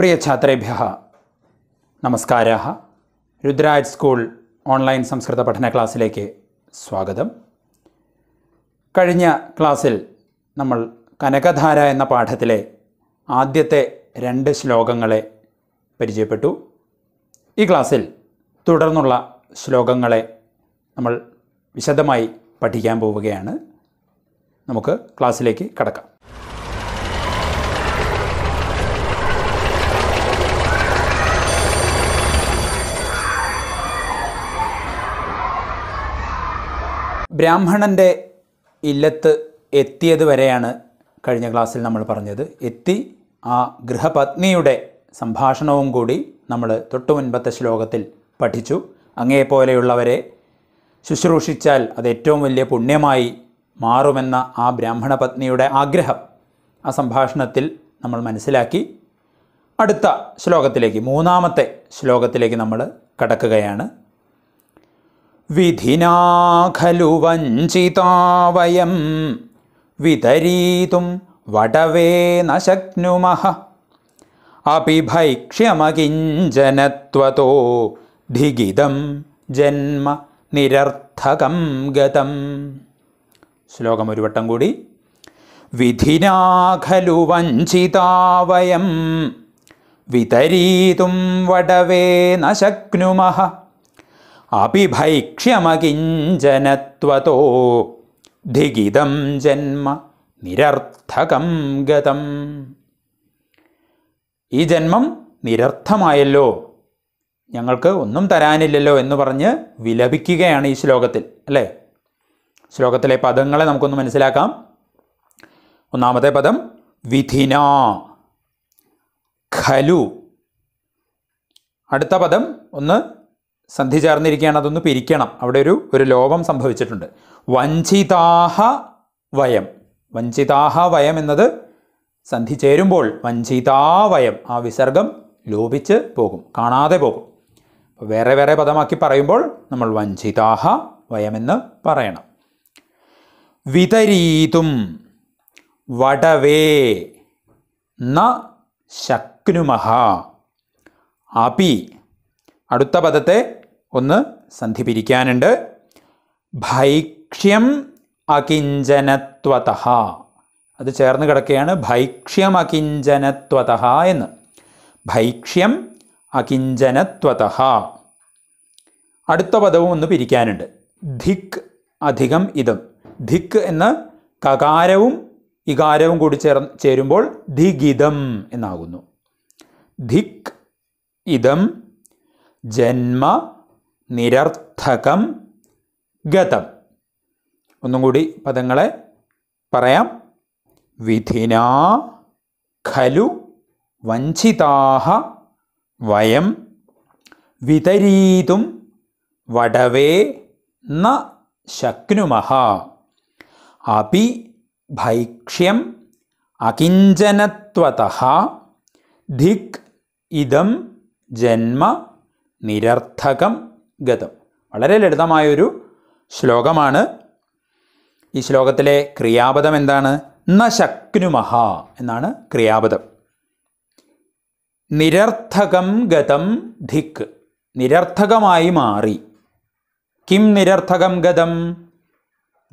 പ്രിയ ഛാത്രേഭ്യ നമസ്കാര Rudraj school online സംസ്കൃത പഠന ക്ലാസ്സിലേക്ക് സ്വാഗതം കഴിഞ്ഞ ക്ലാസ്സിൽ നമ്മൾ കനകധാര എന്ന പാഠത്തിലെ ആദ്യത്തെ രണ്ട് ശ്ലോകങ്ങളെ പരിചയപ്പെട്ടു ഈ ക്ലാസ്സിൽ തുടർന്നുള്ള ശ്ലോകങ്ങളെ നമ്മൾ വിശദമായി പഠിക്കാൻ പോവുകയാണ് നമുക്ക് ക്ലാസ്സിലേക്ക് കടക്കാം ബ്രാഹ്മണൻ്റെ ഇല്ലത്ത് എത്തിയത് വരെയാണ് കഴിഞ്ഞ ക്ലാസ്സിൽ നമ്മൾ പറഞ്ഞത് എത്തി ആ ഗൃഹപത്നിയുടെ സംഭാഷണവും കൂടി നമ്മൾ തൊട്ടു മുൻപത്തെ ശ്ലോകത്തിൽ പഠിച്ചു പോലെയുള്ളവരെ ശുശ്രൂഷിച്ചാൽ അത് ഏറ്റവും വലിയ പുണ്യമായി മാറുമെന്ന ആ ബ്രാഹ്മണ പത്നിയുടെ ആഗ്രഹം ആ സംഭാഷണത്തിൽ നമ്മൾ മനസ്സിലാക്കി അടുത്ത ശ്ലോകത്തിലേക്ക് മൂന്നാമത്തെ ശ്ലോകത്തിലേക്ക് നമ്മൾ കടക്കുകയാണ് വിധിനാ ഖലു വഞ്ചിതാ വയം വിതരീതും വടവേ നശക്നുമഹ അഭിഭൈക്ഷ്യമകിഞ്ചനത്വതോ ധിഗിതം ജന്മ നിരർത്ഥകം ഗതം ശ്ലോകം ഒരു വട്ടം കൂടി വിധിനാ ഖലു വഞ്ചിതാ വയം വിതരീതും വടവേ നശക്നുമഹ അഭിഭൈക്ഷ്യമകിഞ്ചനത്വതോ ധിഗിതം ജന്മ നിരർത്ഥകം ഗതം ഈ ജന്മം നിരർത്ഥമായല്ലോ ഞങ്ങൾക്ക് ഒന്നും തരാനില്ലല്ലോ എന്ന് പറഞ്ഞ് വിലപിക്കുകയാണ് ഈ ശ്ലോകത്തിൽ അല്ലേ ശ്ലോകത്തിലെ പദങ്ങളെ നമുക്കൊന്ന് മനസ്സിലാക്കാം ഒന്നാമത്തെ പദം വിധിന ഖലു അടുത്ത പദം ഒന്ന് സന്ധി ചേർന്നിരിക്കുകയാണ് അതൊന്ന് പിരിക്കണം അവിടെ ഒരു ഒരു ലോപം സംഭവിച്ചിട്ടുണ്ട് വഞ്ചിതാഹ വയം വഞ്ചിതാഹ വയം എന്നത് സന്ധി ചേരുമ്പോൾ വഞ്ചിതാവയം ആ വിസർഗം ലോപിച്ച് പോകും കാണാതെ പോകും വേറെ വേറെ പദമാക്കി പറയുമ്പോൾ നമ്മൾ വഞ്ചിതാഹ വയമെന്ന് പറയണം വിതരീതും വടവേ ന ശക്നുമഹ അപി അടുത്ത പദത്തെ ഒന്ന് സന്ധി പിരിക്കാനുണ്ട് ഭൈക്ഷ്യം അകിഞ്ചനത്വത അത് ചേർന്ന് കിടക്കുകയാണ് ഭൈക്ഷ്യം അകിഞ്ചനത്വത എന്ന് ഭൈക്ഷ്യം അകിഞ്ചനത്വത അടുത്ത പദവും ഒന്ന് പിരിക്കാനുണ്ട് ധിക് അധികം ഇതം ധിക് എന്ന് കകാരവും ഇകാരവും കൂടി ചേർ ചേരുമ്പോൾ ധിഗിതം എന്നാകുന്നു ധിക് ഇതം ജന്മ നിരർത്ഥകം ഗതം ഒന്നും കൂടി പദങ്ങളെ പറയാം വിധിനാ ഖലു വഞ്ചിതാഹ വയം വിതരീതും വടവേ ന ശക്നുമഹ അപി ഭൈക്ഷ്യം അകിഞ്ചനത്വത ധിക് ഇതം ജന്മ നിരർത്ഥകം ഗതം വളരെ ലളിതമായൊരു ശ്ലോകമാണ് ഈ ശ്ലോകത്തിലെ ക്രിയാപദം എന്താണ് ന മഹാ എന്നാണ് ക്രിയാപദം നിരർത്ഥകം ഗതം ധിക്ക് നിരർത്ഥകമായി മാറി കിം നിരർത്ഥകം ഗതം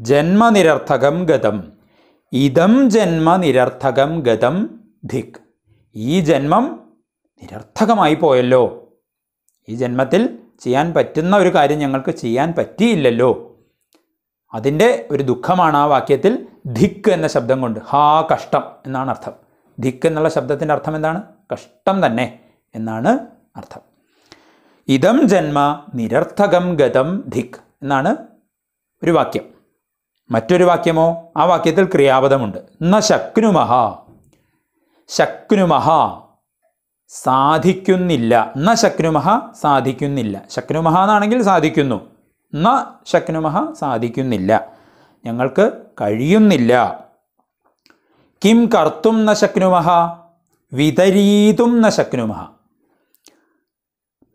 ജന്മനിരർത്ഥകം ഗതം ഇതം ജന്മ നിരർത്ഥകം ഗതം ധിക് ഈ ജന്മം നിരർത്ഥകമായി പോയല്ലോ ഈ ജന്മത്തിൽ ചെയ്യാൻ പറ്റുന്ന ഒരു കാര്യം ഞങ്ങൾക്ക് ചെയ്യാൻ പറ്റിയില്ലല്ലോ അതിൻ്റെ ഒരു ദുഃഖമാണ് ആ വാക്യത്തിൽ ധിക്ക് എന്ന ശബ്ദം കൊണ്ട് ഹാ കഷ്ടം എന്നാണ് അർത്ഥം ധിക്ക് എന്നുള്ള ശബ്ദത്തിൻ്റെ അർത്ഥം എന്താണ് കഷ്ടം തന്നെ എന്നാണ് അർത്ഥം ഇതം ജന്മ നിരർത്ഥകം ഗതം ധിക് എന്നാണ് ഒരു വാക്യം മറ്റൊരു വാക്യമോ ആ വാക്യത്തിൽ ക്രിയാപദമുണ്ട് ന ശക്നുമഹ ശക്നുമഹ സാധിക്കുന്നില്ല ന ശക്നുമഹ സാധിക്കുന്നില്ല ശക്നുമഹ എന്നാണെങ്കിൽ സാധിക്കുന്നു ന ശക്നുമഹ സാധിക്കുന്നില്ല ഞങ്ങൾക്ക് കഴിയുന്നില്ല കിം കർത്തും ന ശക്നുമഹ വിതരീതും ന ശക്നുമഹ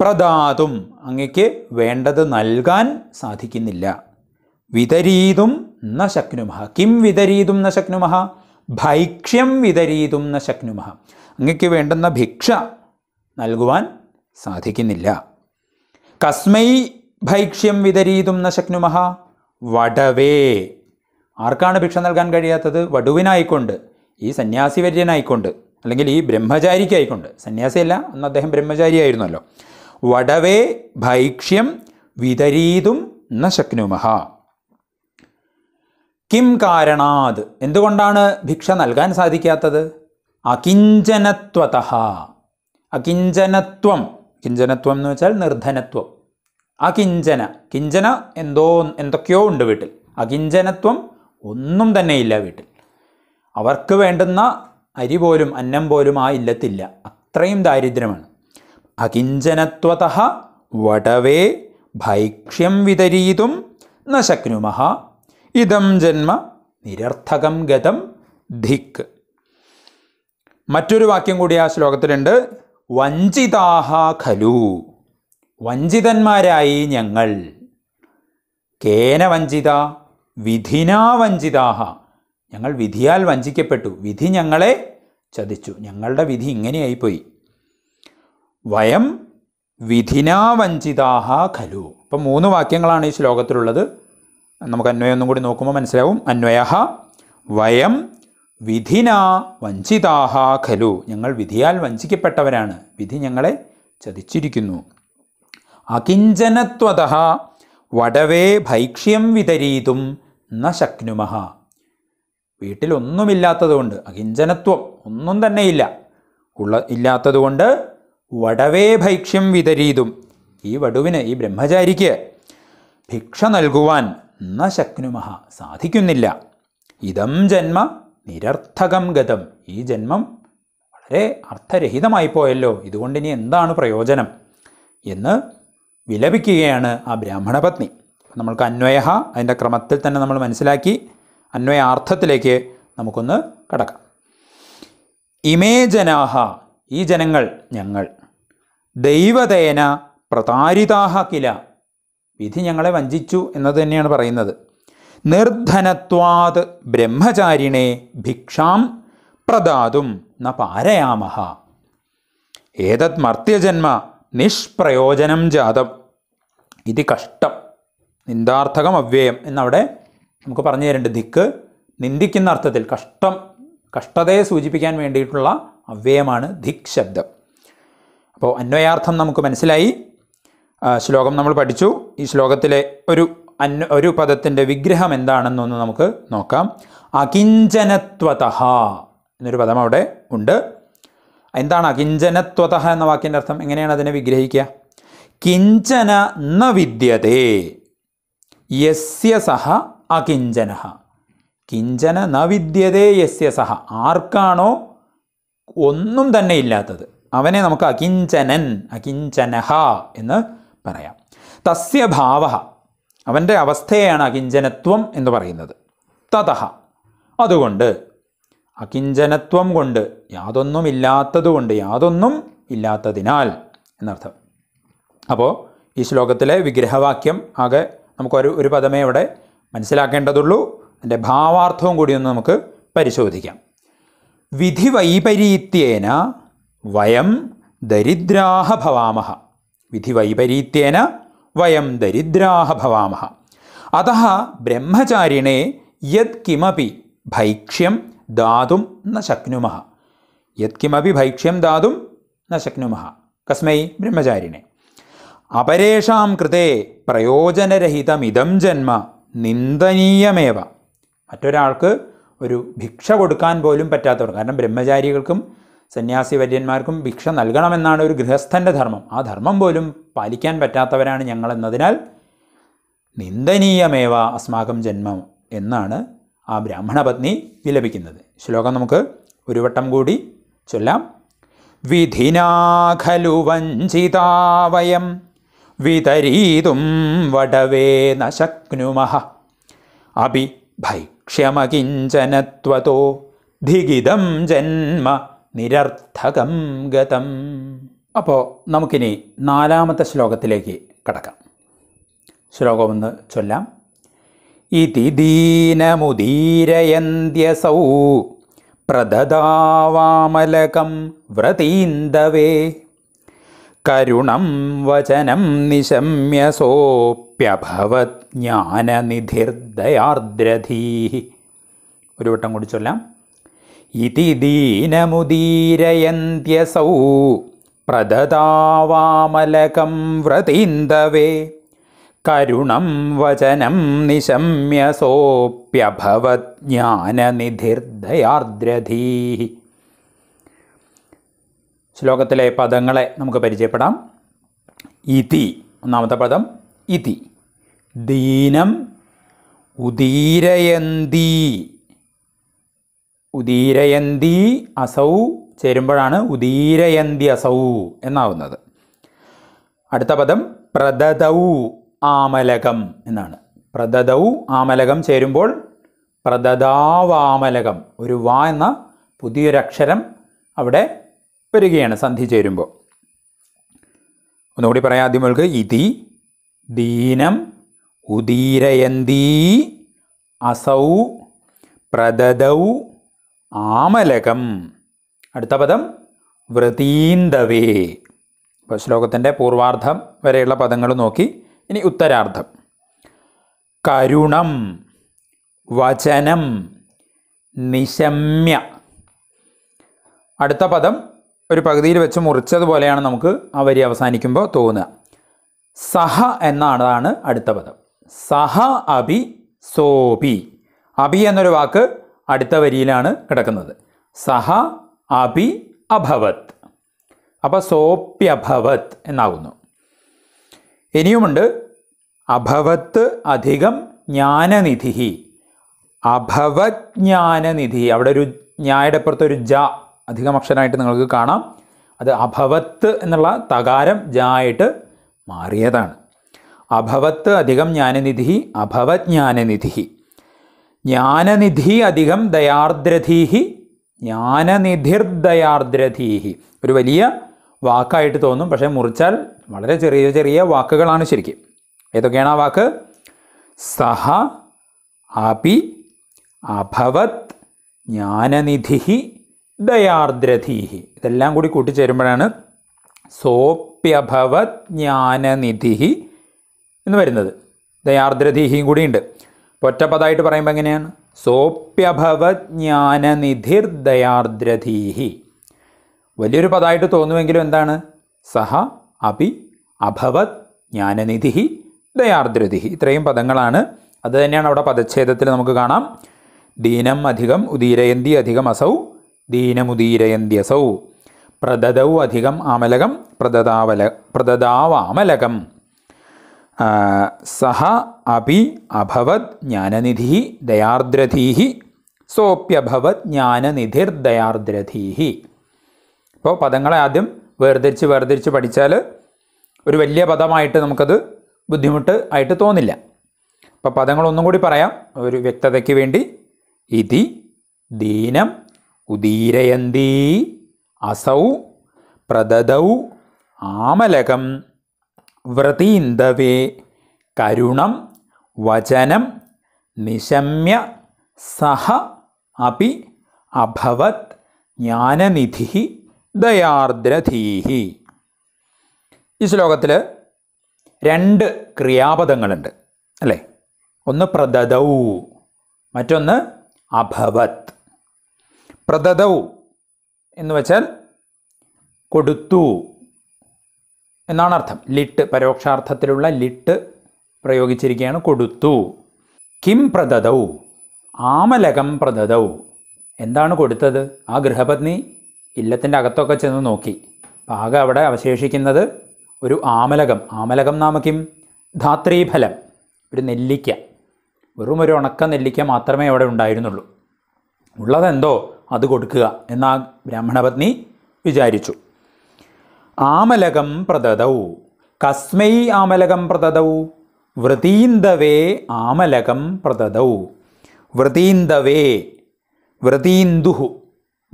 പ്രദാതും അങ്ങക്ക് വേണ്ടത് നൽകാൻ സാധിക്കുന്നില്ല വിതരീതും ന ശക്നുമഹ കിം വിതരീതും ന ശക്നുമഹ ഭൈക്ഷ്യം വിതരീതും ന ശക്നുമഹ അങ്ങയ്ക്ക് വേണ്ടുന്ന ഭിക്ഷ നൽകുവാൻ സാധിക്കുന്നില്ല കസ്മൈ ഭൈക്ഷ്യം വിതരീതും നശക്നുമഹ വടവേ ആർക്കാണ് ഭിക്ഷ നൽകാൻ കഴിയാത്തത് വടുവിനായിക്കൊണ്ട് ഈ സന്യാസിവര്യനായിക്കൊണ്ട് അല്ലെങ്കിൽ ഈ ബ്രഹ്മചാരിക്കായിക്കൊണ്ട് സന്യാസിയല്ല അന്ന് അദ്ദേഹം ബ്രഹ്മചാരിയായിരുന്നല്ലോ വടവേ ഭൈക്ഷ്യം വിതരീതും നശക്നുമഹ കിം കാരണാത് എന്തുകൊണ്ടാണ് ഭിക്ഷ നൽകാൻ സാധിക്കാത്തത് അകിഞ്ചനത്വത അകിഞ്ചനത്വം കിഞ്ചനത്വം എന്ന് വെച്ചാൽ നിർധനത്വം അകിഞ്ചന കിഞ്ചന എന്തോ എന്തൊക്കെയോ ഉണ്ട് വീട്ടിൽ അകിഞ്ചനത്വം ഒന്നും തന്നെ ഇല്ല വീട്ടിൽ അവർക്ക് വേണ്ടുന്ന അരി പോലും അന്നം പോലും ആ ഇല്ലത്തില്ല അത്രയും ദാരിദ്ര്യമാണ് അകിഞ്ചനത്വത വടവേ ഭൈക്ഷ്യം വിതരീതും നശക്നുമഹ ഇതം ജന്മ നിരർത്ഥകം ഗതം ധിക്ക് മറ്റൊരു വാക്യം കൂടി ആ ശ്ലോകത്തിലുണ്ട് വഞ്ചിതാഹ ഖലു വഞ്ചിതന്മാരായി ഞങ്ങൾ കേന വഞ്ചിത വിധിനാ വഞ്ചിതാഹ ഞങ്ങൾ വിധിയാൽ വഞ്ചിക്കപ്പെട്ടു വിധി ഞങ്ങളെ ചതിച്ചു ഞങ്ങളുടെ വിധി ഇങ്ങനെയായിപ്പോയി വയം വിധിനാ വഞ്ചിതാഹ ഖലു ഇപ്പം മൂന്ന് വാക്യങ്ങളാണ് ഈ ശ്ലോകത്തിലുള്ളത് നമുക്ക് അന്വയം ഒന്നും കൂടി നോക്കുമ്പോൾ മനസ്സിലാവും അന്വയ വയം വിധിന വഞ്ചിതാഹ ഖലു ഞങ്ങൾ വിധിയാൽ വഞ്ചിക്കപ്പെട്ടവരാണ് വിധി ഞങ്ങളെ ചതിച്ചിരിക്കുന്നു അകിഞ്ചനത്വത വടവേ ഭൈക്ഷ്യം വിതരീതും ന ശക്നുമഹ വീട്ടിലൊന്നുമില്ലാത്തതുകൊണ്ട് അകിഞ്ചനത്വം ഒന്നും തന്നെ ഇല്ല ഉള്ള ഇല്ലാത്തതുകൊണ്ട് വടവേ ഭൈക്ഷ്യം വിതരീതും ഈ വടുവിന് ഈ ബ്രഹ്മചാരിക്ക് ഭിക്ഷ നൽകുവാൻ ന ശക്നുമഹ സാധിക്കുന്നില്ല ഇതം ജന്മ നിരർത്ഥകം ഗതം ഈ ജന്മം വളരെ അർത്ഥരഹിതമായി പോയല്ലോ ഇതുകൊണ്ട് ഇനി എന്താണ് പ്രയോജനം എന്ന് വിലപിക്കുകയാണ് ആ ബ്രാഹ്മണപത്നി നമ്മൾക്ക് അന്വയ അതിൻ്റെ ക്രമത്തിൽ തന്നെ നമ്മൾ മനസ്സിലാക്കി അന്വയാർത്ഥത്തിലേക്ക് നമുക്കൊന്ന് കടക്കാം ഇമേ ജനാഹ ഈ ജനങ്ങൾ ഞങ്ങൾ ദൈവതേന പ്രതാരിതാഹ കില വിധി ഞങ്ങളെ വഞ്ചിച്ചു എന്നത് തന്നെയാണ് പറയുന്നത് നിർധനത്വാത് ബ്രഹ്മചാരിണെ ഭിക്ഷാം പ്രദാതും ന പാരയാമഹ ഏതത് മർത്യജന്മ നിഷ്പ്രയോജനം ജാതം ഇത് കഷ്ടം നിന്ദാർത്ഥകം അവ്യയം എന്നവിടെ നമുക്ക് പറഞ്ഞു തരേണ്ട ദിക്ക് നിന്ദിക്കുന്ന അർത്ഥത്തിൽ കഷ്ടം കഷ്ടതയെ സൂചിപ്പിക്കാൻ വേണ്ടിയിട്ടുള്ള അവ്യയമാണ് ധിക് ശബ്ദം അപ്പോൾ അന്വയാർത്ഥം നമുക്ക് മനസ്സിലായി ശ്ലോകം നമ്മൾ പഠിച്ചു ഈ ശ്ലോകത്തിലെ ഒരു അന്വ ഒരു പദത്തിൻ്റെ വിഗ്രഹം എന്താണെന്നൊന്ന് നമുക്ക് നോക്കാം അകിഞ്ചനത്വത എന്നൊരു പദം അവിടെ ഉണ്ട് എന്താണ് അകിഞ്ചനത്വത എന്ന വാക്കിൻ്റെ അർത്ഥം എങ്ങനെയാണ് അതിനെ വിഗ്രഹിക്കുക കിഞ്ചന ന വിദ്യതേ യസ്യ സഹ അകിഞ്ചന കിഞ്ചന ന വിദ്യതേ യസ്യ സഹ ആർക്കാണോ ഒന്നും തന്നെ ഇല്ലാത്തത് അവനെ നമുക്ക് അകിഞ്ചനൻ അകിഞ്ചനഹ എന്ന് പറയാം തസ്യ ഭാവ അവൻ്റെ അവസ്ഥയാണ് അകിഞ്ചനത്വം എന്ന് പറയുന്നത് തതഹ അതുകൊണ്ട് അകിഞ്ചനത്വം കൊണ്ട് യാതൊന്നുമില്ലാത്തതുകൊണ്ട് യാതൊന്നും ഇല്ലാത്തതിനാൽ എന്നർത്ഥം അപ്പോൾ ഈ ശ്ലോകത്തിലെ വിഗ്രഹവാക്യം ആകെ നമുക്കൊരു ഒരു പദമേ ഇവിടെ മനസ്സിലാക്കേണ്ടതുള്ളൂ അതിൻ്റെ ഭാവാർത്ഥവും കൂടി ഒന്ന് നമുക്ക് പരിശോധിക്കാം വിധി വൈപരീത്യേന വയം ദരിദ്രാഹ ഭവാമഹ വിധി വൈപരീത്യേന വയം ദരിദ്രാഹ ഭവാമ അത ബ്രഹ്മചാരിണെ യത് കിമപി ഭൈക്ഷ്യം ദാതും ന ശക്നുമ യത് കിമപി ഭൈക്ഷ്യം ദാതും ന ശക്നുമ കസ്മൈ ബ്രഹ്മചാരിണെ അപരേഷാം കൃത്തെ പ്രയോജനരഹിതമിതം ജന്മ നിന്ദനീയമേവ മറ്റൊരാൾക്ക് ഒരു ഭിക്ഷ കൊടുക്കാൻ പോലും പറ്റാത്തവർ കാരണം ബ്രഹ്മചാരികൾക്കും സന്യാസി വര്യന്മാർക്കും ഭിക്ഷ നൽകണമെന്നാണ് ഒരു ഗൃഹസ്ഥൻ്റെ ധർമ്മം ആ ധർമ്മം പോലും പാലിക്കാൻ പറ്റാത്തവരാണ് ഞങ്ങളെന്നതിനാൽ നിന്ദനീയമേവ അസ്മാകം ജന്മം എന്നാണ് ആ ബ്രാഹ്മണപത്നി വിലപിക്കുന്നത് ശ്ലോകം നമുക്ക് ഒരു വട്ടം കൂടി ചൊല്ലാം വിധിനാ ഖലു വഞ്ചിതാവയം വിതരീതും വടവേ നശക്നുമഹ അഭി ഭൈക്ഷ്യമകിഞ്ചനത്വതോ ധിഗിതം ജന്മ നിരർത്ഥകം ഗതം അപ്പോൾ നമുക്കിനി നാലാമത്തെ ശ്ലോകത്തിലേക്ക് കടക്കാം ശ്ലോകമൊന്ന് ചൊല്ലാം ഇതി ദീനമുദീരയന്ത്യസൗ പ്രദതാവാമലകം വ്രതീന്തവേ കരുണം വചനം നിശമ്യസോപ്യഭവത് ജ്ഞാനനിധിർദയാർദ്രധീ ഒരു വട്ടം കൂടി ചൊല്ലാം ഇതി ദീനമുദീരയന്ത്യസൗ പ്രദതാവാമലകം വ്രതീന്തവേ കരുണം വചനം നിശമ്യ സോപ്യഭവജ്ഞാനനിധിർദയാർദ്രധീ ശ്ലോകത്തിലെ പദങ്ങളെ നമുക്ക് പരിചയപ്പെടാം ഇതി ഒന്നാമത്തെ പദം ഇതി ദീനം ഉദീരയന്തി ഉദീരയന്തി അസൗ ചേരുമ്പോഴാണ് ഉദീരയന്തി അസൗ എന്നാവുന്നത് അടുത്ത പദം പ്രദതൗ ആമലകം എന്നാണ് പ്രദതൗ ആമലകം ചേരുമ്പോൾ പ്രദതാവാമലകം ഒരു വാ എന്ന പുതിയൊരക്ഷരം അവിടെ വരികയാണ് സന്ധി ചേരുമ്പോൾ ഒന്നുകൂടി പറയാം ആദ്യം ഇതി ദീനം ഉദീരയന്തി അസൗ പ്രദതൗ ആമലകം അടുത്ത പദം വൃതീന്തവേ ഇപ്പോൾ ശ്ലോകത്തിൻ്റെ പൂർവാർദ്ധം വരെയുള്ള പദങ്ങൾ നോക്കി ഇനി ഉത്തരാർത്ഥം കരുണം വചനം നിശമ്യ അടുത്ത പദം ഒരു പകുതിയിൽ വെച്ച് മുറിച്ചതുപോലെയാണ് നമുക്ക് ആ വരി അവസാനിക്കുമ്പോൾ തോന്നുക സഹ എന്നാണ് അടുത്ത പദം സഹ അബി സോപി അബി എന്നൊരു വാക്ക് അടുത്ത വരിയിലാണ് കിടക്കുന്നത് സഹ അഭി അഭവത് അപ്പോൾ സോപ്യഭവത് എന്നാകുന്നു ഇനിയുമുണ്ട് അഭവത്ത് അധികം ജ്ഞാനനിധി അഭവജ്ഞാനനിധി അവിടെ ഒരു ന്യായുടെ അപ്പുറത്ത് ഒരു ജ അധികം അക്ഷരമായിട്ട് നിങ്ങൾക്ക് കാണാം അത് അഭവത്ത് എന്നുള്ള തകാരം ജ ആയിട്ട് മാറിയതാണ് അഭവത്ത് അധികം ജ്ഞാനനിധി അഭവജ്ഞാനനിധി ജ്ഞാനനിധി അധികം ദയാർദ്രധീഹി ജ്ഞാനനിധിർദയാർദ്രധീഹി ഒരു വലിയ വാക്കായിട്ട് തോന്നും പക്ഷേ മുറിച്ചാൽ വളരെ ചെറിയ ചെറിയ വാക്കുകളാണ് ശരിക്കും ഏതൊക്കെയാണ് ആ വാക്ക് സഹ അപി അഭവത് ജ്ഞാനനിധി ദയാർദ്രധീഹി ഇതെല്ലാം കൂടി കൂട്ടിച്ചേരുമ്പോഴാണ് സോപ്യഭവത് ജ്ഞാനനിധി എന്ന് വരുന്നത് ദയാർദ്രധീഹിയും കൂടിയുണ്ട് ഒറ്റപ്പദമായിട്ട് പറയുമ്പോൾ എങ്ങനെയാണ് സോപ്യഭവജ്ഞാനനിധിർദയാർദ്രധീഹി വലിയൊരു പദമായിട്ട് തോന്നുമെങ്കിലും എന്താണ് സഹ അപി അഭവത് ജ്ഞാനനിധി ദയാർദ്രതിഹി ഇത്രയും പദങ്ങളാണ് അത് തന്നെയാണ് അവിടെ പദച്ഛേദത്തിൽ നമുക്ക് കാണാം ദീനം അധികം ഉദീരയന്തി അധികം അസൗ ദീനമുദീരയന്തി അസൗ പ്രദദൗ അധികം ആമലകം പ്രദദാവല പ്രദതാവാമലകം സഹ അപി അഭവത് ജ്ഞാനനിധി ദയാർദ്രധീഹി സോപ്യഭവത് ജ്ഞാനനിധിർ ദയാർദ്രധീഹി ഇപ്പോൾ പദങ്ങളെ ആദ്യം വേർതിരിച്ച് വേർതിരിച്ച് പഠിച്ചാൽ ഒരു വലിയ പദമായിട്ട് നമുക്കത് ബുദ്ധിമുട്ട് ആയിട്ട് തോന്നില്ല അപ്പോൾ പദങ്ങളൊന്നും കൂടി പറയാം ഒരു വ്യക്തതയ്ക്ക് വേണ്ടി ഇതി ദീനം ഉദീരയന്തി അസൗ പ്രദദൗ ആമലകം വ്രതീന്തവേ കരുണം വചനം നിശമ്യ സഹ അപി അഭവത് ജ്ഞാനനിധി ദയാർദ്രധീഹി ഈ ശ്ലോകത്തിൽ രണ്ട് ക്രിയാപദങ്ങളുണ്ട് അല്ലേ ഒന്ന് പ്രദദൗ മറ്റൊന്ന് അഭവത് പ്രദദൗ എന്ന് വെച്ചാൽ കൊടുത്തു എന്നാണ് അർത്ഥം ലിട്ട് പരോക്ഷാർത്ഥത്തിലുള്ള ലിട്ട് പ്രയോഗിച്ചിരിക്കുകയാണ് കൊടുത്തു കിം പ്രദതൗ ആമലകം പ്രദതൗ എന്താണ് കൊടുത്തത് ആ ഗൃഹപത്നി ഇല്ലത്തിൻ്റെ അകത്തൊക്കെ ചെന്ന് നോക്കി പാക അവിടെ അവശേഷിക്കുന്നത് ഒരു ആമലകം ആമലകം നാമക്കും ധാത്രീഫലം ഒരു നെല്ലിക്ക വെറും ഒരു ഉണക്ക നെല്ലിക്ക മാത്രമേ അവിടെ ഉണ്ടായിരുന്നുള്ളൂ ഉള്ളതെന്തോ അത് കൊടുക്കുക എന്ന് ആ ബ്രാഹ്മണപത്നി വിചാരിച്ചു ആമലകം പ്രദതൗ കസ്മൈ ആമലകം പ്രദതൗ വൃതീന്തവേ ആമലകം പ്രദതൗ വൃതീന്തവേ വൃതീന്ദുഹു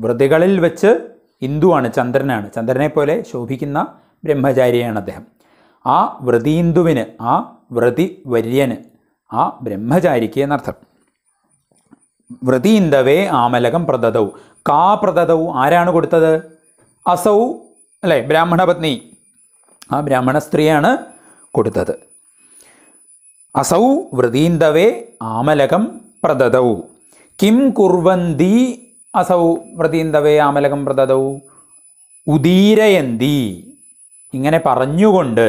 വൃതികളിൽ വെച്ച് ഇന്ദുവാണ് ചന്ദ്രനാണ് ചന്ദ്രനെ പോലെ ശോഭിക്കുന്ന ബ്രഹ്മചാരിയാണ് അദ്ദേഹം ആ വൃതീന്ദുവിന് ആ വൃതി വര്യന് ആ ബ്രഹ്മചാരിക്ക് എന്നർത്ഥം വൃതീന്തവേ ആമലകം പ്രദതൗ കാ പ്രദതൗ ആരാണ് കൊടുത്തത് അസൗ അല്ലേ ബ്രാഹ്മണ പത്നി ആ ബ്രാഹ്മണ സ്ത്രീയാണ് കൊടുത്തത് അസൗ വൃതീന്തവേ ആമലകം പ്രദതൗ കിം കുർവന്തി അസൗ വൃതീന്തവേ ആമലകം പ്രദതൗ ഉദീരയന്തി ഇങ്ങനെ പറഞ്ഞുകൊണ്ട്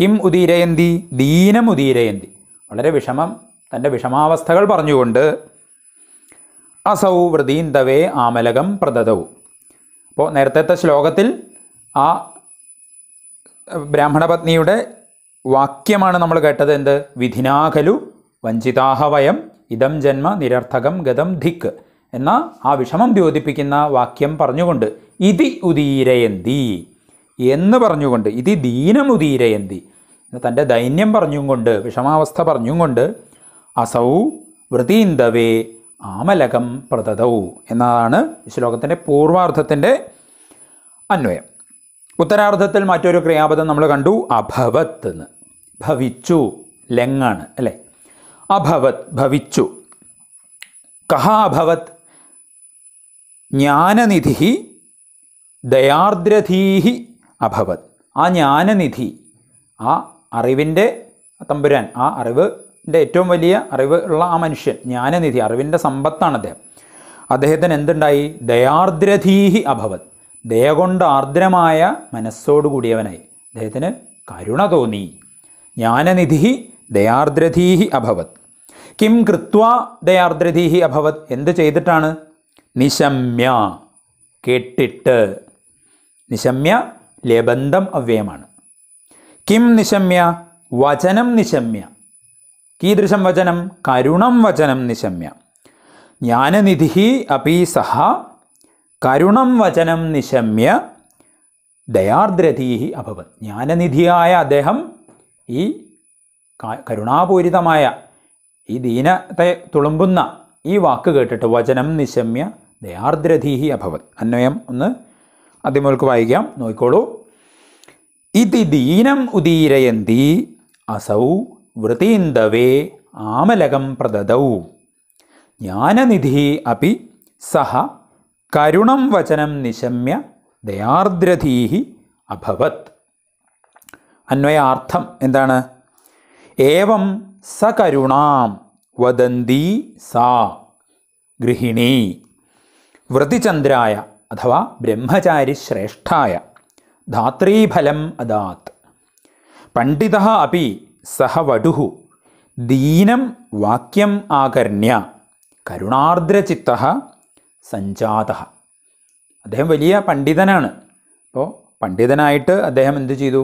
കിം ഉദീരയന്തി ദീനം ഉദീരയന്തി വളരെ വിഷമം തൻ്റെ വിഷമാവസ്ഥകൾ പറഞ്ഞുകൊണ്ട് അസൗ വൃതീന്തവേ ആമലകം പ്രദതൗ അപ്പോൾ നേരത്തെ ശ്ലോകത്തിൽ ആ ബ്രാഹ്മണപത്നിയുടെ വാക്യമാണ് നമ്മൾ കേട്ടത് എന്ത് വിധിനാകലു വഞ്ചിതാഹവയം ഇതം ജന്മ നിരർത്ഥകം ഗതം ധിക്ക് എന്ന ആ വിഷമം ദ്യോതിപ്പിക്കുന്ന വാക്യം പറഞ്ഞുകൊണ്ട് ഇതി ഉദീരയന്തി എന്ന് പറഞ്ഞുകൊണ്ട് ഇതി ദീനമുദീരയന്തി തൻ്റെ ദൈന്യം പറഞ്ഞും കൊണ്ട് വിഷമാവസ്ഥ പറഞ്ഞും കൊണ്ട് അസൗ വൃതീന്ദവേ ആമലകം പ്രതതൗ എന്നതാണ് ഈ ശ്ലോകത്തിൻ്റെ പൂർവാർത്ഥത്തിൻ്റെ അന്വയം ഉത്തരാർദ്ധത്തിൽ മറ്റൊരു ക്രിയാപദം നമ്മൾ കണ്ടു അഭവത്ത് എന്ന് ഭവിച്ചു ലെങ്ങാണ് അല്ലേ അഭവത് ഭവിച്ചു കഹ അഭവത് ജ്ഞാനനിധി ദയാർദ്രധീഹി അഭവത് ആ ജ്ഞാനനിധി ആ അറിവിൻ്റെ തമ്പുരാൻ ആ അറിവിൻ്റെ ഏറ്റവും വലിയ അറിവ് ഉള്ള ആ മനുഷ്യൻ ജ്ഞാനനിധി അറിവിൻ്റെ സമ്പത്താണ് അദ്ദേഹം അദ്ദേഹത്തിന് എന്തുണ്ടായി ദയാർദ്രധീഹി അഭവത് ദയ കൊണ്ട് ആർദ്രമായ മനസ്സോടുകൂടിയവനായി അദ്ദേഹത്തിന് കരുണ തോന്നി ജ്ഞാനനിധി ദയാർദ്രധീഹി അഭവത് കിം കൃത്വ ദയാർദ്രധീഹി അഭവത് എന്ത് ചെയ്തിട്ടാണ് നിശമ്യ കേട്ടിട്ട് നിശമ്യ ലബന്ധം അവ്യയമാണ് കിം നിശമ്യ വചനം നിശമ്യ കീദൃശം വചനം കരുണം വചനം നിശമ്യ ജ്ഞാനനിധി അപി സഹ കരുണം വചനം നിശമ്യ ദയാർദ്രതീഹി അഭവൻ ജ്ഞാനനിധിയായ അദ്ദേഹം ഈ കരുണാപൂരിതമായ ഈ ദീനത്തെ തുളുമ്പുന്ന ഈ വാക്ക് കേട്ടിട്ട് വചനം നിശമ്യ ദയാർദ്രധീഹി അഭവൻ അന്വയം ഒന്ന് അതിമുൽക്ക് വായിക്കാം നോക്കിക്കോളൂ ഇതി ദീനം ഉദീരയന്തി അസൗ വൃതീന്തവേ ആമലകം പ്രദദൗ ജ്ഞാനനിധി അപ്പി സഹ കരുണം വചനം നിശമ്യ ദയാർദ്രധീഹി അഭവത് അന്വയാർത്ഥം എന്താണ് ഏവം സകരുണാം വദന്തി സാ ഗൃഹിണി വ്രതിചന്ദ്രായ അഥവാ ബ്രഹ്മചാരി ശ്രേഷ്ഠായ ധാത്രീഫലം അദാത് പണ്ഡിത അപ്പി സഹ വടു ദീനം വാക്യം ആകർണ്യ കരുണാർദ്രചിത്ത സഞ്ജാത അദ്ദേഹം വലിയ പണ്ഡിതനാണ് അപ്പോൾ പണ്ഡിതനായിട്ട് അദ്ദേഹം എന്തു ചെയ്തു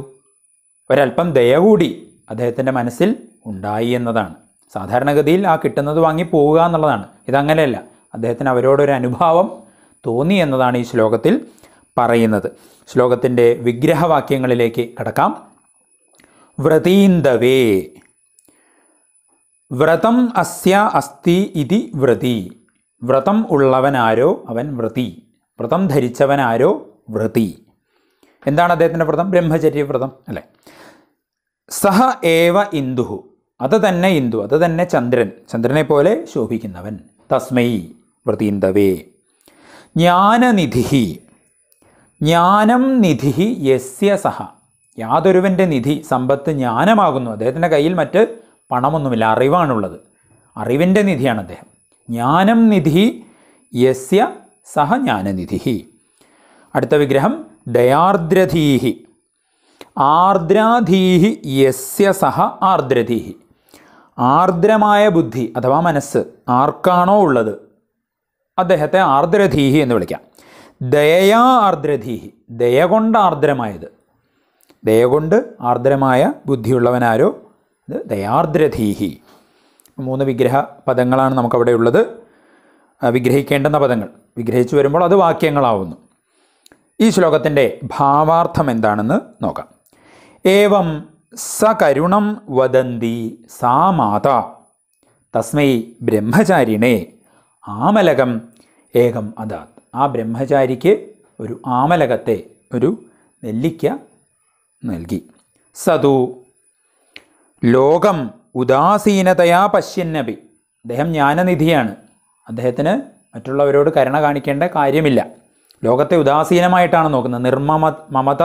ഒരല്പം ദയ കൂടി അദ്ദേഹത്തിൻ്റെ മനസ്സിൽ ഉണ്ടായി എന്നതാണ് സാധാരണഗതിയിൽ ആ കിട്ടുന്നത് വാങ്ങി പോവുക എന്നുള്ളതാണ് ഇതങ്ങനെയല്ല അദ്ദേഹത്തിന് അവരോടൊരു അനുഭാവം തോന്നി എന്നതാണ് ഈ ശ്ലോകത്തിൽ പറയുന്നത് ശ്ലോകത്തിൻ്റെ വിഗ്രഹവാക്യങ്ങളിലേക്ക് കടക്കാം വ്രതീന്തവേ വ്രതം അസ്യ അസ്തി ഇതി വ്രതി വ്രതം ഉള്ളവനാരോ അവൻ വ്രതി വ്രതം ധരിച്ചവനാരോ വ്രതി എന്താണ് അദ്ദേഹത്തിൻ്റെ വ്രതം ബ്രഹ്മചര്യ വ്രതം അല്ലേ സഹ ഏവ ഇന്ദുഹു അത് തന്നെ ഇന്ദു അത് തന്നെ ചന്ദ്രൻ ചന്ദ്രനെ പോലെ ശോഭിക്കുന്നവൻ തസ്മൈ വ്രതീന്ദവേ ജ്ഞാനനിധി ജ്ഞാനം നിധി യസ്യ സഹ യാതൊരുവൻ്റെ നിധി സമ്പത്ത് ജ്ഞാനമാകുന്നു അദ്ദേഹത്തിൻ്റെ കയ്യിൽ മറ്റ് പണമൊന്നുമില്ല അറിവാണുള്ളത് അറിവിൻ്റെ നിധിയാണ് അദ്ദേഹം ജ്ഞാനം നിധി യസ്യ സഹ ജ്ഞാനനിധി അടുത്ത വിഗ്രഹം ദയാർദ്രധീഹി ആർദ്രാധീഹി യസ്യ സഹ ആർദ്രധീഹി ആർദ്രമായ ബുദ്ധി അഥവാ മനസ്സ് ആർക്കാണോ ഉള്ളത് അദ്ദേഹത്തെ ആർദ്രധീഹി എന്ന് വിളിക്കാം ദയയാ ആർദ്രധീഹി ദയ കൊണ്ട് ആർദ്രമായത് ദയ കൊണ്ട് ആർദ്രമായ ബുദ്ധിയുള്ളവനാരോ അത് ദയാർദ്രധീഹി മൂന്ന് വിഗ്രഹ പദങ്ങളാണ് നമുക്കവിടെ ഉള്ളത് വിഗ്രഹിക്കേണ്ടുന്ന പദങ്ങൾ വിഗ്രഹിച്ചു വരുമ്പോൾ അത് വാക്യങ്ങളാവുന്നു ഈ ശ്ലോകത്തിൻ്റെ ഭാവാർത്ഥം എന്താണെന്ന് നോക്കാം ഏവം സകരുണം വദന്തി സാ മാത തസ്മൈ ബ്രഹ്മചാരിണേ ആമലകം ഏകം അദാത് ആ ബ്രഹ്മചാരിക്ക് ഒരു ആമലകത്തെ ഒരു നെല്ലിക്ക നൽകി സതു ലോകം ഉദാസീനതയാ പശ്യന്നബി അദ്ദേഹം ജ്ഞാനനിധിയാണ് അദ്ദേഹത്തിന് മറ്റുള്ളവരോട് കരുണ കാണിക്കേണ്ട കാര്യമില്ല ലോകത്തെ ഉദാസീനമായിട്ടാണ് നോക്കുന്നത് നിർമ്മമ മമത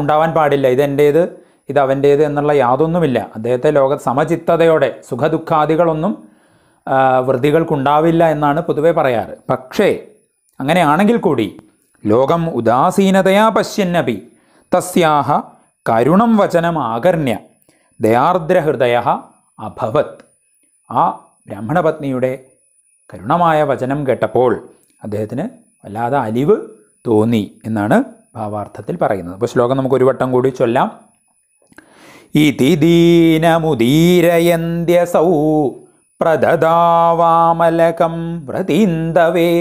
ഉണ്ടാവാൻ പാടില്ല ഇതെൻ്റേത് ഇത് എന്നുള്ള യാതൊന്നുമില്ല അദ്ദേഹത്തെ ലോക സമചിത്തതയോടെ സുഖദുഃഖാദികളൊന്നും വൃത്തികൾക്കുണ്ടാവില്ല എന്നാണ് പൊതുവെ പറയാറ് പക്ഷേ അങ്ങനെയാണെങ്കിൽ കൂടി ലോകം ഉദാസീനതയാ പശ്യന്നപി തസ്യാഹ കരുണം വചനം ആകർണ്യ ദയാർദ്രഹൃദയ അഭവത് ആ ബ്രാഹ്മണപത്നിയുടെ കരുണമായ വചനം കേട്ടപ്പോൾ അദ്ദേഹത്തിന് വല്ലാതെ അലിവ് തോന്നി എന്നാണ് ഭാവാർത്ഥത്തിൽ പറയുന്നത് അപ്പോൾ ശ്ലോകം നമുക്ക് ഒരു വട്ടം കൂടി ചൊല്ലാം ഇതി ദീനമുദീരയന്ത്യസൗ പ്രദദാവാമലകം വ്രതീന്തവേ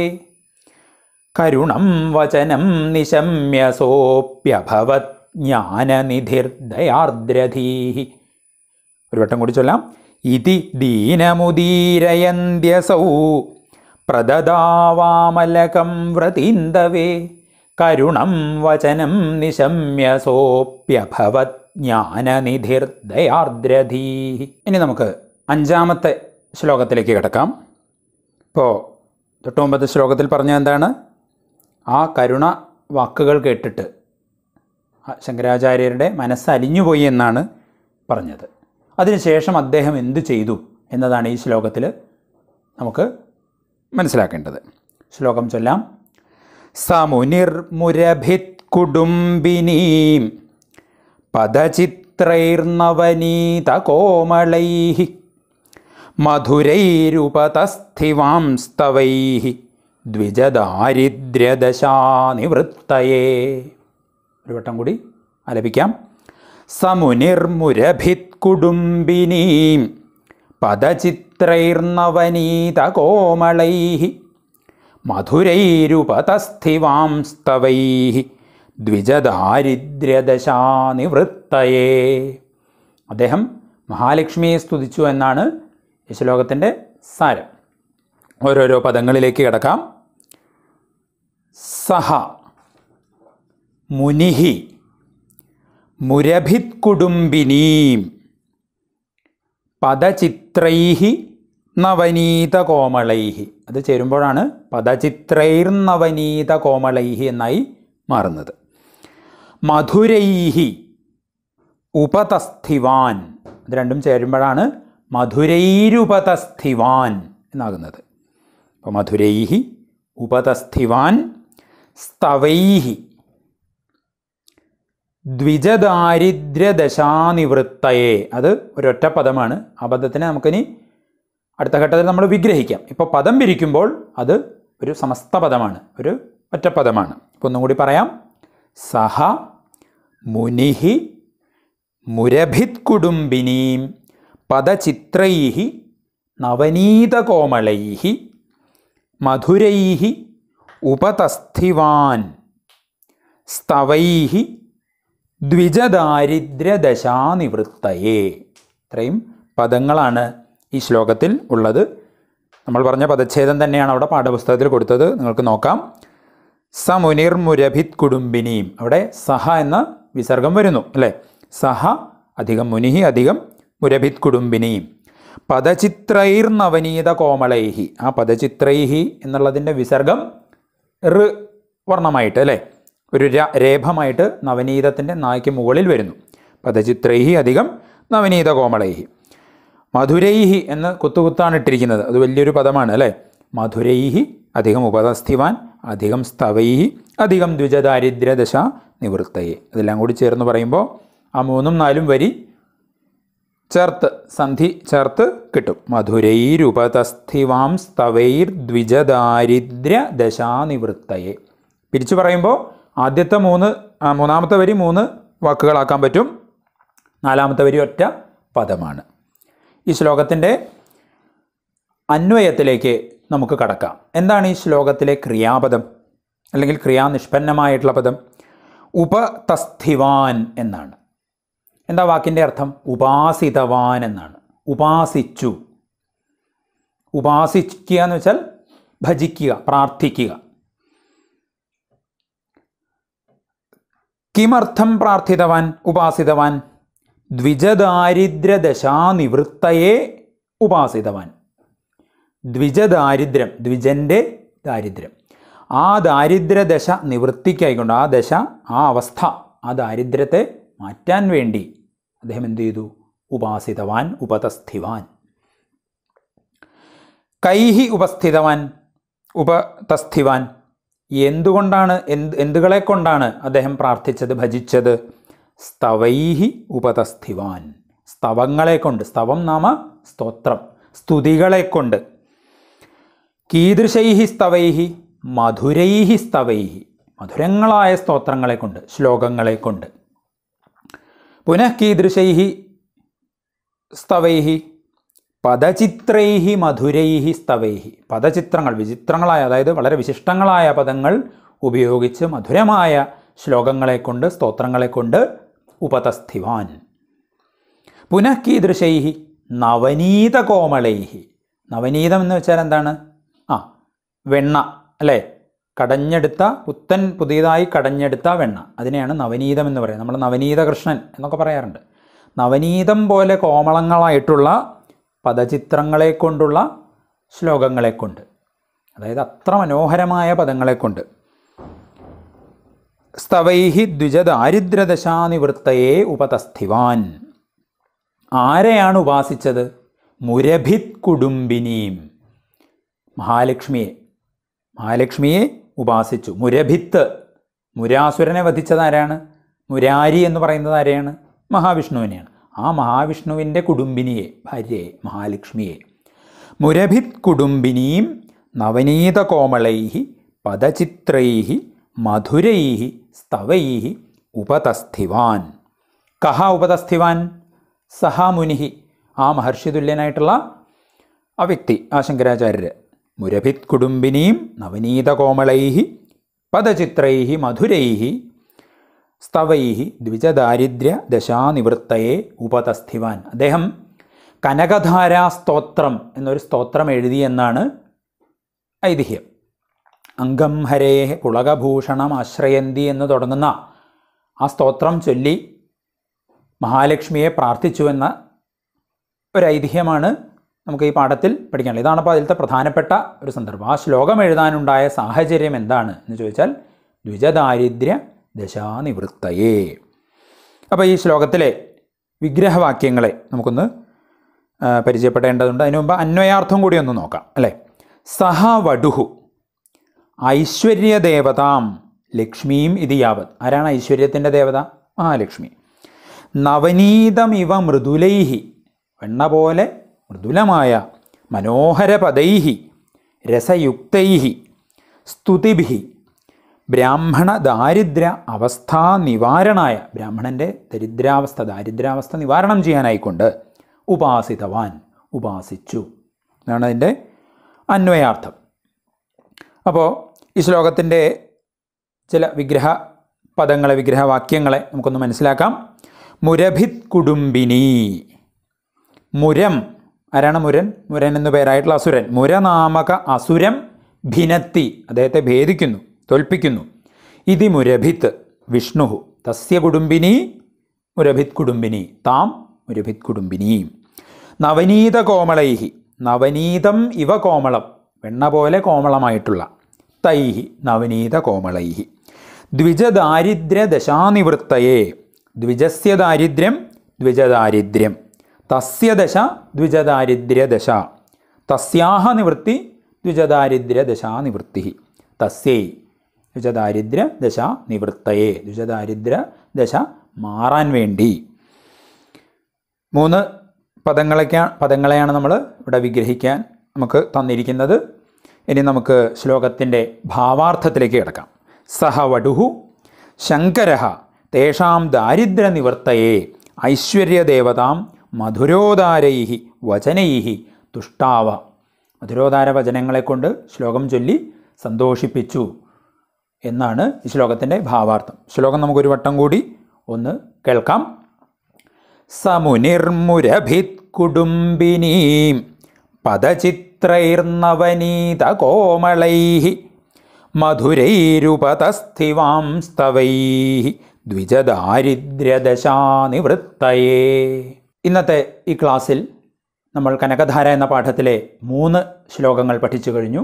കരുണം വചനം നിശമ്യസോപ്യഭവത് ജ്ഞാനനിധിർദയാർദ്രധീ ഒരു വട്ടം കൂടി ചൊല്ലാം ഇതി ദീനമുദീരയന്ത്യസൗ പ്രദദാവാമലകം വ്രതീന്തവേ കരുണം വചനം നിശമ്യസോപ്യഭവത് ജ്ഞാനനിധിർദയാർദ്രധീ ഇനി നമുക്ക് അഞ്ചാമത്തെ ശ്ലോകത്തിലേക്ക് കിടക്കാം ഇപ്പോൾ തൊട്ടുമുമ്പത്തെ ശ്ലോകത്തിൽ പറഞ്ഞ എന്താണ് ആ കരുണ വാക്കുകൾ കേട്ടിട്ട് ശങ്കരാചാര്യരുടെ മനസ്സലിഞ്ഞുപോയി അലിഞ്ഞുപോയി എന്നാണ് പറഞ്ഞത് അതിനുശേഷം അദ്ദേഹം എന്തു ചെയ്തു എന്നതാണ് ഈ ശ്ലോകത്തിൽ നമുക്ക് മനസ്സിലാക്കേണ്ടത് ശ്ലോകം ചൊല്ലാം സമുനിർമുരഭിത് കുടുംബിനീം പദചിത്രൈർനവനീത കോമളൈ മധുരൈരുപതസ്ഥിവാംസ്തവൈ ദ്വിജദാരിദ്ര്യദശാനിവൃത്തയേ ഒരു വട്ടം കൂടി ആലപിക്കാം സമുനിർമുരഭിത്കുടുംബിനീം കോമളൈ മധുരൈരുപതസ്ഥിവാംസ്തവൈ ദ്വിജദാരിദ്ര്യദശാനിവൃത്തയേ അദ്ദേഹം മഹാലക്ഷ്മിയെ സ്തുതിച്ചു എന്നാണ് യശ്ലോകത്തിൻ്റെ സാരം ഓരോരോ പദങ്ങളിലേക്ക് കിടക്കാം സഹ മുനിഹി മുരഭിത് കുടുംബിനീം പദചിത്രൈഹി നവനീത കോമളൈഹി അത് ചേരുമ്പോഴാണ് പദചിത്രൈർ നവനീത കോമളൈഹി എന്നായി മാറുന്നത് മധുരൈഹി ഉപതസ്ഥിവാൻ അത് രണ്ടും ചേരുമ്പോഴാണ് മധുരൈരുപതസ്ഥിവാൻ എന്നാകുന്നത് അപ്പോൾ മധുരൈഹി ഉപതസ്ഥിവാൻ സ്തവൈഹി ദ്വിജദാരിദ്ര്യദശാനിവൃത്തയെ അത് ഒരൊറ്റ പദമാണ് ആ പദത്തിനെ നമുക്കിനി അടുത്ത ഘട്ടത്തിൽ നമ്മൾ വിഗ്രഹിക്കാം ഇപ്പോൾ പദം പിരിക്കുമ്പോൾ അത് ഒരു സമസ്ത പദമാണ് ഒരു ഒറ്റ പദമാണ് ഇപ്പോൾ ഒന്നും കൂടി പറയാം സഹ മുനിഹി മുരഭിത് കുടുംബിനീം പദചിത്രൈഹി നവനീതകോമളൈഹി മധുരൈഹി ഉപതസ്ഥിവാൻ സ്തവൈഹി ദ്വിജദാരിദ്ര്യദശാനിവൃത്തയെ ഇത്രയും പദങ്ങളാണ് ഈ ശ്ലോകത്തിൽ ഉള്ളത് നമ്മൾ പറഞ്ഞ പദച്ഛേദം തന്നെയാണ് അവിടെ പാഠപുസ്തകത്തിൽ കൊടുത്തത് നിങ്ങൾക്ക് നോക്കാം മുരഭിത് കുടുംബിനിയും അവിടെ സഹ എന്ന വിസർഗം വരുന്നു അല്ലേ സഹ അധികം മുനിഹി അധികം മുരഭിത് കുടുംബിനിയും പദചിത്രൈർ നവനീത കോമളൈഹി ആ പദചിത്രൈഹി എന്നുള്ളതിൻ്റെ വിസർഗം ഋ വർണ്ണമായിട്ട് അല്ലേ ഒരു രേഭമായിട്ട് നവനീതത്തിൻ്റെ നായ്ക്ക് മുകളിൽ വരുന്നു പദചിത്രൈഹി അധികം നവനീത കോമളൈഹി മധുരൈഹി എന്ന് കുത്തുകുത്താണ് ഇട്ടിരിക്കുന്നത് അത് വലിയൊരു പദമാണ് അല്ലേ മധുരൈഹി അധികം ഉപതസ്ഥിവാൻ അധികം സ്തവൈഹി അധികം ദ്വിജദാരിദ്ര്യദശ നിവൃത്തയെ അതെല്ലാം കൂടി ചേർന്ന് പറയുമ്പോൾ ആ മൂന്നും നാലും വരി ചേർത്ത് സന്ധി ചേർത്ത് കിട്ടും മധുരൈരുപതസ്ഥിവാം സ്തവൈർ ദ്വിജദാരിദ്ര്യ ദശാനിവൃത്തയെ പിരിച്ചു പറയുമ്പോൾ ആദ്യത്തെ മൂന്ന് മൂന്നാമത്തെ വരി മൂന്ന് വാക്കുകളാക്കാൻ പറ്റും നാലാമത്തെ വരി ഒറ്റ പദമാണ് ഈ ശ്ലോകത്തിൻ്റെ അന്വയത്തിലേക്ക് നമുക്ക് കടക്കാം എന്താണ് ഈ ശ്ലോകത്തിലെ ക്രിയാപദം അല്ലെങ്കിൽ ക്രിയാനിഷ്പന്നമായിട്ടുള്ള പദം ഉപതസ്ഥിവാൻ എന്നാണ് എന്താ വാക്കിൻ്റെ അർത്ഥം ഉപാസിതവാൻ എന്നാണ് ഉപാസിച്ചു ഉപാസിക്കുക എന്ന് വെച്ചാൽ ഭജിക്കുക പ്രാർത്ഥിക്കുക കിമർത്ഥം പ്രാർത്ഥിതവാൻ ഉപാസിതവാൻ ദ്വിജദാരിദ്ര്യദശാനിവൃത്തയെ ഉപാസിതവാൻ ദ്വിജദാരിദ്ര്യം ദ്വിജൻ്റെ ദാരിദ്ര്യം ആ ദാരിദ്ര്യദശ നിവൃത്തിക്കായിക്കൊണ്ട് ആ ദശ ആ അവസ്ഥ ആ ദാരിദ്ര്യത്തെ മാറ്റാൻ വേണ്ടി അദ്ദേഹം എന്ത് ചെയ്തു ഉപാസിതവാൻ ഉപതസ്ഥിവാൻ കൈഹി ഉപസ്ഥിതവാൻ ഉപതസ്ഥിവാൻ എന്തുകൊണ്ടാണ് എന്ത് എന്തുകളെ കൊണ്ടാണ് അദ്ദേഹം പ്രാർത്ഥിച്ചത് ഭജിച്ചത് സ്തവൈഹി ഉപതസ്ഥിവാൻ സ്തവങ്ങളെ കൊണ്ട് സ്തവം നാമ സ്തോത്രം സ്തുതികളെ കൊണ്ട് കീദൃശൈഹി സ്തവൈഹി മധുരൈഹി സ്തവൈഹി മധുരങ്ങളായ സ്തോത്രങ്ങളെ കൊണ്ട് ശ്ലോകങ്ങളെ കൊണ്ട് പുനഃ കീദൃശൈഹി സ്തവൈഹി പദചിത്രൈഹി മധുരൈഹി സ്തവൈഹി പദചിത്രങ്ങൾ വിചിത്രങ്ങളായ അതായത് വളരെ വിശിഷ്ടങ്ങളായ പദങ്ങൾ ഉപയോഗിച്ച് മധുരമായ ശ്ലോകങ്ങളെ കൊണ്ട് സ്തോത്രങ്ങളെ കൊണ്ട് ഉപതസ്ഥിവാൻ പുനഃകീദൃശൈഹി നവനീത കോമളൈഹി നവനീതം എന്ന് വെച്ചാൽ എന്താണ് ആ വെണ്ണ അല്ലേ കടഞ്ഞെടുത്ത പുത്തൻ പുതിയതായി കടഞ്ഞെടുത്ത വെണ്ണ അതിനെയാണ് നവനീതം എന്ന് പറയുന്നത് നമ്മൾ നവനീത കൃഷ്ണൻ എന്നൊക്കെ പറയാറുണ്ട് നവനീതം പോലെ കോമളങ്ങളായിട്ടുള്ള പദചിത്രങ്ങളെ കൊണ്ടുള്ള ശ്ലോകങ്ങളെ കൊണ്ട് അതായത് അത്ര മനോഹരമായ പദങ്ങളെ കൊണ്ട് സ്തവൈഹി ദ്വിജദാരിദ്ര്യദശാനിവൃത്തയെ ഉപതസ്ഥിവാൻ ആരെയാണ് ഉപാസിച്ചത് മുരഭിത് കുടുംബിനിയും മഹാലക്ഷ്മിയെ മഹാലക്ഷ്മിയെ ഉപാസിച്ചു മുരഭിത്ത് മുരാസുരനെ വധിച്ചത് ആരാണ് മുരാരി എന്ന് പറയുന്നത് ആരെയാണ് മഹാവിഷ്ണുവിനെയാണ് ആ മഹാവിഷ്ണുവിൻ്റെ കുടുംബിനിയെ ഭാര്യയെ മഹാലക്ഷ്മിയെ മുരഭിത് കുടുംബിനീം നവനീതകോമളൈഹി പദചിത്രൈഹി മധുരൈഹി സ്തവൈഹി ഉപതസ്ഥിവാൻ കഹ ഉപതസ്ഥിവാൻ സഹ ആ മഹർഷിതുല്യനായിട്ടുള്ള ആ വ്യക്തി ആ ശങ്കരാചാര്യർ മുരഭിത് കുടുംബിനീം നവനീതകോമളൈഹി പദചിത്രൈഹി മധുരൈഹി സ്തവൈഹി ദ്വിജദാരിദ്ര്യ ദശാനിവൃത്തയെ ഉപതസ്ഥിവാൻ അദ്ദേഹം കനകധാരാ സ്തോത്രം എന്നൊരു സ്തോത്രം എഴുതിയെന്നാണ് ഐതിഹ്യം അംഗം ഹരേ പുളകഭൂഷണം ആശ്രയന്തി എന്ന് തുടങ്ങുന്ന ആ സ്തോത്രം ചൊല്ലി മഹാലക്ഷ്മിയെ പ്രാർത്ഥിച്ചു എന്ന ഒരു ഐതിഹ്യമാണ് നമുക്ക് ഈ പാഠത്തിൽ പഠിക്കാനുള്ളത് ഇതാണ് അപ്പോൾ അതിലത്തെ പ്രധാനപ്പെട്ട ഒരു സന്ദർഭം ആ ശ്ലോകം എഴുതാനുണ്ടായ സാഹചര്യം എന്താണ് എന്ന് ചോദിച്ചാൽ ദ്വിജദാരിദ്ര്യ ദശാനിവൃത്തയേ അപ്പോൾ ഈ ശ്ലോകത്തിലെ വിഗ്രഹവാക്യങ്ങളെ നമുക്കൊന്ന് പരിചയപ്പെടേണ്ടതുണ്ട് അതിനു മുമ്പ് അന്വയാർത്ഥം കൂടി ഒന്ന് നോക്കാം അല്ലേ സഹ വടുഹു ഐശ്വര്യദേവതാം ലക്ഷ്മിയും ഇത് യാവത് ആരാണ് ഐശ്വര്യത്തിൻ്റെ ദേവത മഹാലക്ഷ്മി നവനീതമിവ മൃദുലൈഹി വെണ്ണ പോലെ മൃദുലമായ മനോഹരപദൈഹി രസയുക്തൈഹി സ്തുതിഭി ബ്രാഹ്മണ ദാരിദ്ര്യ അവസ്ഥാ നിവാരണായ ബ്രാഹ്മണൻ്റെ ദരിദ്രാവസ്ഥ ദാരിദ്രാവസ്ഥ നിവാരണം ചെയ്യാനായിക്കൊണ്ട് ഉപാസിതവാൻ ഉപാസിച്ചു എന്നാണ് അതിൻ്റെ അന്വയാർത്ഥം അപ്പോൾ ഈ ശ്ലോകത്തിൻ്റെ ചില വിഗ്രഹ പദങ്ങളെ വിഗ്രഹവാക്യങ്ങളെ നമുക്കൊന്ന് മനസ്സിലാക്കാം മുരഭിത് കുടുംബിനി മുരം ആരാണ് മുരൻ മുരൻ എന്നു പേരായിട്ടുള്ള അസുരൻ മുരനാമക അസുരം ഭിനത്തി അദ്ദേഹത്തെ ഭേദിക്കുന്നു തോൽപ്പിക്കുന്നു ഇതി മുരഭിത്ത് വിഷ്ണു തസ്യ കുടുംബിനി മുരഭിത് കുടുംബിനി താം മുരഭിത് കുടുംബിനി നവനീത കോമളൈഹി നവനീതം ഇവ കോമളം വെണ്ണ പോലെ കോമളമായിട്ടുള്ള തൈഹി നവനീത കോമളൈഹി ദശാനിവൃത്തയെ ദ്വിജസ്യ ദാരിദ്ര്യം ദ്വിജദാരിദ്ര്യം തസ്യ ദശ ദശ തസ്യാഹ നിവൃത്തി ദശാനിവൃത്തി തസ്യൈ ദ്വിജദാരിദ്ര്യ ദശ നിവൃത്തയെ ദ്വിജദാരിദ്ര്യ ദശ മാറാൻ വേണ്ടി മൂന്ന് പദങ്ങളൊക്കെ പദങ്ങളെയാണ് നമ്മൾ ഇവിടെ വിഗ്രഹിക്കാൻ നമുക്ക് തന്നിരിക്കുന്നത് ഇനി നമുക്ക് ശ്ലോകത്തിൻ്റെ ഭാവാർത്ഥത്തിലേക്ക് കിടക്കാം സഹ വടുഹു ശങ്കര തേഷാം ദാരിദ്ര്യനിവർത്തയെ ഐശ്വര്യദേവതാം മധുരോദാരൈ വചനൈ തുഷ്ടാവ മധുരോദാര വചനങ്ങളെക്കൊണ്ട് ശ്ലോകം ചൊല്ലി സന്തോഷിപ്പിച്ചു എന്നാണ് ഈ ശ്ലോകത്തിൻ്റെ ഭാവാർത്ഥം ശ്ലോകം നമുക്കൊരു വട്ടം കൂടി ഒന്ന് കേൾക്കാം സമുനിർമുരഭിത് കുടുംബിനീം പദചിത്രൈർനവനീത കോമളൈ മധുരൈരുപതസ്ഥിവാംസ്തവൈ ദ്വിജദാരിദ്ര്യദശാനിവൃത്തയേ ഇന്നത്തെ ഈ ക്ലാസ്സിൽ നമ്മൾ കനകധാര എന്ന പാഠത്തിലെ മൂന്ന് ശ്ലോകങ്ങൾ പഠിച്ചു കഴിഞ്ഞു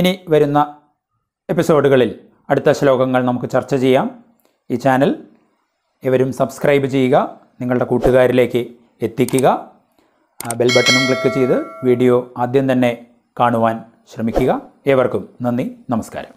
ഇനി വരുന്ന എപ്പിസോഡുകളിൽ അടുത്ത ശ്ലോകങ്ങൾ നമുക്ക് ചർച്ച ചെയ്യാം ഈ ചാനൽ ഇവരും സബ്സ്ക്രൈബ് ചെയ്യുക നിങ്ങളുടെ കൂട്ടുകാരിലേക്ക് എത്തിക്കുക ബെൽ ബട്ടണും ക്ലിക്ക് ചെയ്ത് വീഡിയോ ആദ്യം തന്നെ കാണുവാൻ ശ്രമിക്കുക ഏവർക്കും നന്ദി നമസ്കാരം